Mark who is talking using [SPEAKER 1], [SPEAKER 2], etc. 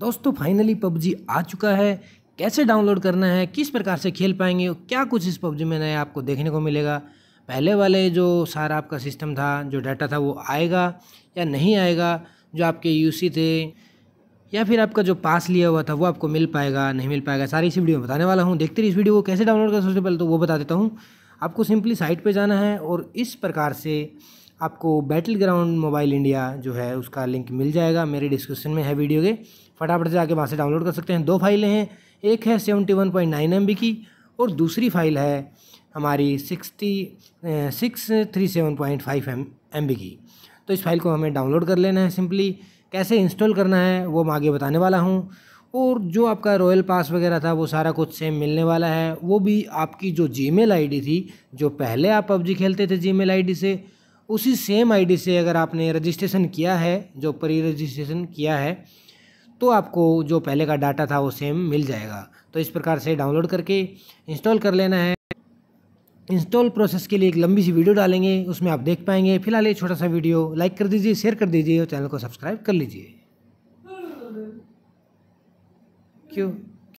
[SPEAKER 1] दोस्तों finally PUBG आ चुका है कैसे डाउनलोड करना है किस प्रकार से खेल पाएंगे क्या कुछ इस पबजी में नया आपको देखने को मिलेगा पहले वाले जो सारा आपका सिस्टम था जो डाटा था वो आएगा या नहीं आएगा जो आपके यूसी थे या फिर आपका जो पास लिया हुआ था वो आपको मिल पाएगा नहीं मिल पाएगा सारी इसी वीडियो में बताने वाला हूँ देखते रहिए इस वीडियो को कैसे डाउनलोड कर सबसे पहले तो वो बता देता हूँ आपको सिंपली साइट पर जाना है और इस प्रकार से आपको बैटल ग्राउंड मोबाइल इंडिया जो है उसका लिंक मिल जाएगा मेरे डिस्क्रिप्शन में है वीडियो के फटाफट से आके वहाँ से डाउनलोड कर सकते हैं दो फाइलें हैं एक है seventy one point nine M B की और दूसरी फाइल है हमारी sixty six three seven point five M M B की तो इस फाइल को हमें डाउनलोड कर लेना है सिंपली कैसे इंस्टॉल करना है वो मैं आगे बताने वाला हूँ और जो आपका रॉयल पास वगैरह था वो सारा कुछ सेम मिलने वाला है वो भी आपकी जो जी मेल थी जो पहले आप पबजी खेलते थे जी मेल से उसी सेम आईडी से अगर आपने रजिस्ट्रेशन किया है जो प्री रजिस्ट्रेशन किया है तो आपको जो पहले का डाटा था वो सेम मिल जाएगा तो इस प्रकार से डाउनलोड करके इंस्टॉल कर लेना है इंस्टॉल प्रोसेस के लिए एक लंबी सी वीडियो डालेंगे उसमें आप देख पाएंगे फिलहाल ये छोटा सा वीडियो लाइक कर दीजिए शेयर कर दीजिए और चैनल को सब्सक्राइब कर लीजिए क्यों